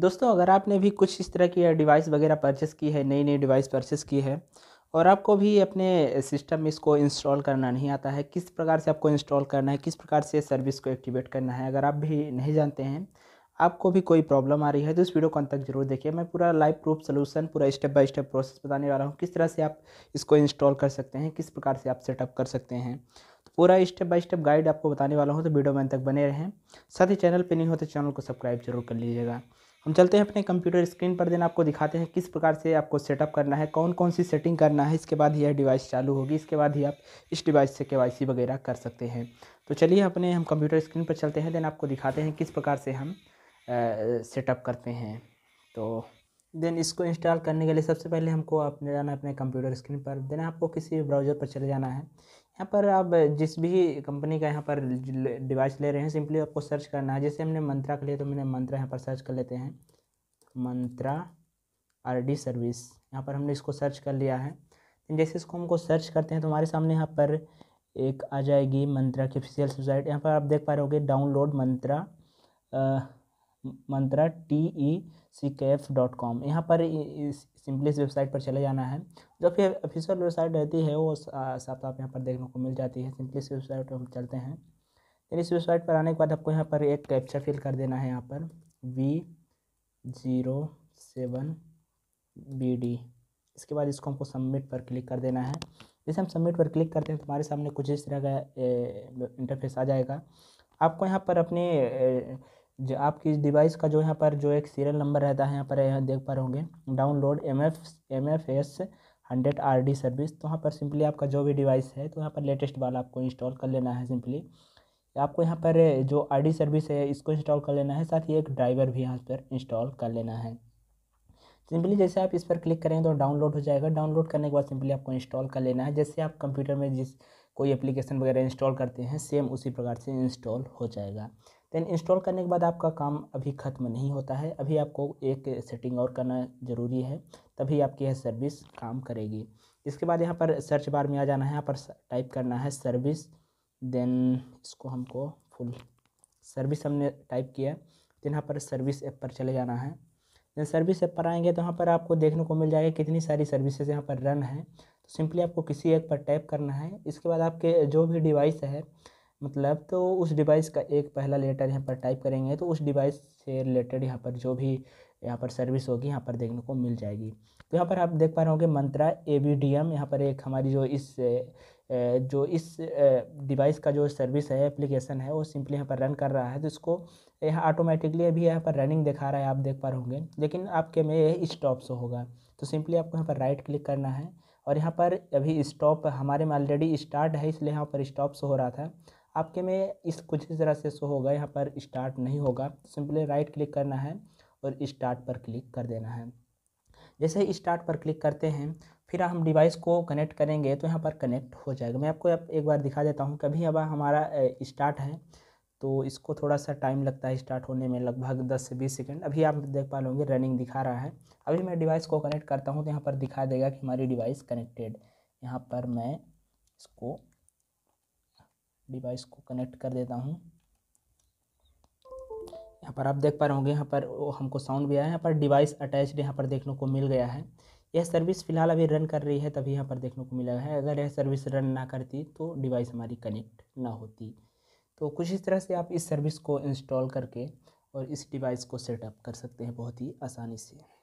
दोस्तों अगर आपने भी कुछ इस तरह की डिवाइस वगैरह परचेस की है नई नई डिवाइस परचेस की है और आपको भी अपने सिस्टम में इसको इंस्टॉल करना नहीं आता है किस प्रकार से आपको इंस्टॉल करना है किस प्रकार से सर्विस को एक्टिवेट करना है अगर आप भी नहीं जानते हैं आपको भी कोई प्रॉब्लम आ रही है तो इस वीडियो को अंत तक जरूर देखिए मैं पूरा लाइव प्रूफ सोल्यूशन पूरा स्टेप बाय स्टेप प्रोसेस बताने वाला हूँ किस तरह से आप इसको इंस्टॉल कर सकते हैं किस प्रकार से आप सेटअप कर सकते हैं तो पूरा स्टेप बाय स्टेप गाइड आपको बताने वाला हूँ तो वीडियो में अंत तक बने रहें साथ ही चैनल पर नहीं हो तो चैनल को सब्सक्राइब जरूर कर लीजिएगा हम चलते हैं अपने कंप्यूटर स्क्रीन पर देन आपको दिखाते हैं किस प्रकार से आपको सेटअप करना है कौन कौन सी सेटिंग करना है इसके बाद यह डिवाइस चालू होगी इसके बाद ही आप इस डिवाइस से के वगैरह कर सकते हैं तो चलिए अपने हम कंप्यूटर स्क्रीन पर चलते हैं देन आपको दिखाते हैं किस प्रकार से हम सेटअप करते हैं तो देन इसको इंस्टॉल करने के लिए सबसे पहले हमको अपने जाना अपने कंप्यूटर स्क्रीन पर देन आपको किसी ब्राउज़र पर चले जाना है यहाँ पर आप जिस भी कंपनी का यहाँ पर डिवाइस ले रहे हैं सिंपली आपको सर्च करना है जैसे हमने मंत्रा का लिया तो मैंने मंत्रा यहाँ पर सर्च कर लेते हैं मंत्रा आरडी सर्विस यहाँ पर हमने इसको सर्च कर लिया है तो जैसे इसको हमको सर्च करते हैं तो हमारे सामने यहाँ पर एक आ जाएगी मंत्रा की ऑफिशियल वेबसाइट यहाँ पर आप देख पा रहे हो डाउनलोड मंत्रा मंत्रा टी ई सी के एफ डॉट कॉम यहाँ पर सिंपली इस वेबसाइट पर चले जाना है जो कि ऑफिशियल वेबसाइट रहती है वो साफ साफ यहाँ पर देखने को मिल जाती है सिंपली इस वेबसाइट पर हम चलते हैं फिर इस वेबसाइट पर आने के बाद आपको यहाँ पर एक कैप्चा फिल कर देना है यहाँ पर V zero seven B D इसके बाद इसको हमको सबमिट पर क्लिक कर देना है जैसे हम सबमिट पर क्लिक करते हैं तो हमारे सामने कुछ इस तरह का इंटरफेस आ जाएगा आपको यहाँ पर अपने जो आपकी इस डिवाइस का जो यहाँ पर जो एक सीरियल नंबर रहता है यहाँ पर यहाँ देख पा रहे होंगे download M F M F S hundred R D service तो यहाँ पर सिंपली आपका जो भी डिवाइस है तो यहाँ पर लेटेस्ट वाला आपको इंस्टॉल कर लेना है सिंपली आपको यहाँ पर जो आर डी सर्विस है इसको इंस्टॉल कर लेना है साथ ही एक ड्राइवर भी यहाँ पर इंस्टॉल कर लेना है सिंपली जैसे आप इस पर क्लिक करेंगे तो डाउनलोड हो जाएगा डाउनलोड करने के बाद सिंपली आपको इंस्टॉल कर लेना है जैसे आप कंप्यूटर में जिस कोई एप्लीकेशन वगैरह इंस्टॉल करते हैं सेम उसी प्रकार से इंस्टॉल हो जाएगा देन इंस्टॉल करने के बाद आपका काम अभी ख़त्म नहीं होता है अभी आपको एक सेटिंग और करना ज़रूरी है तभी आपकी यह सर्विस काम करेगी इसके बाद यहाँ पर सर्च बार में आ जाना है यहाँ पर टाइप करना है सर्विस देन इसको हमको फुल सर्विस हमने टाइप किया तो यहाँ पर सर्विस ऐप पर चले जाना है देन सर्विस ऐप पर आएंगे तो यहाँ पर आपको देखने को मिल जाएगा कितनी सारी सर्विसेज यहाँ पर रन है तो सिंपली आपको किसी एक पर टाइप करना है इसके बाद आपके जो भी डिवाइस है मतलब तो उस डिवाइस का एक पहला लेटर यहाँ पर टाइप करेंगे तो उस डिवाइस से रिलेटेड यहाँ पर जो भी यहाँ पर सर्विस होगी यहाँ पर देखने को मिल जाएगी तो यहाँ पर आप देख पा रहे होंगे Mantra A B D M यहाँ पर एक हमारी जो इस जो इस डिवाइस का जो सर्विस है एप्लीकेशन है वो सिंपली यहाँ पर रन कर रहा है तो इसको यहाँ ऑटोमेटिकली अभी यहाँ पर रनिंग दिखा रहा है आप देख पा रहे होंगे लेकिन आपके में ये स्टॉप से होगा तो सिंपली आपको यहाँ पर राइट क्लिक करना है और यहाँ पर अभी स्टॉप हमारे में ऑलरेडी स्टार्ट है इसलिए यहाँ पर स्टॉप से हो रहा था आपके में इस कुछ इस तरह से शो होगा यहाँ पर स्टार्ट नहीं होगा सिंपली राइट क्लिक करना है और स्टार्ट पर क्लिक कर देना है जैसे ही स्टार्ट पर क्लिक करते हैं फिर हम डिवाइस को कनेक्ट करेंगे तो यहाँ पर कनेक्ट हो जाएगा मैं आपको एक बार दिखा देता हूँ कभी अब हमारा स्टार्ट है तो इसको थोड़ा सा टाइम लगता है स्टार्ट होने में लगभग 10 से 20 सेकंड अभी आप देख पा लोगे रनिंग दिखा रहा है अभी मैं डिवाइस को कनेक्ट करता हूँ तो यहाँ पर दिखा देगा कि हमारी डिवाइस कनेक्टेड यहाँ पर मैं इसको डिवाइस को कनेक्ट कर देता हूँ यहाँ पर आप देख पा रहे होंगे यहाँ पर हमको साउंड भी आया यहाँ पर डिवाइस अटैच्ड यहाँ पर देखने को मिल गया है यह सर्विस फ़िलहाल अभी रन कर रही है तभी यहाँ पर देखने को मिला है अगर यह सर्विस रन ना करती तो डिवाइस हमारी कनेक्ट ना होती तो कुछ इस तरह से आप इस सर्विस को इंस्टॉल करके और इस डिवाइस को सेटअप कर सकते हैं बहुत ही आसानी से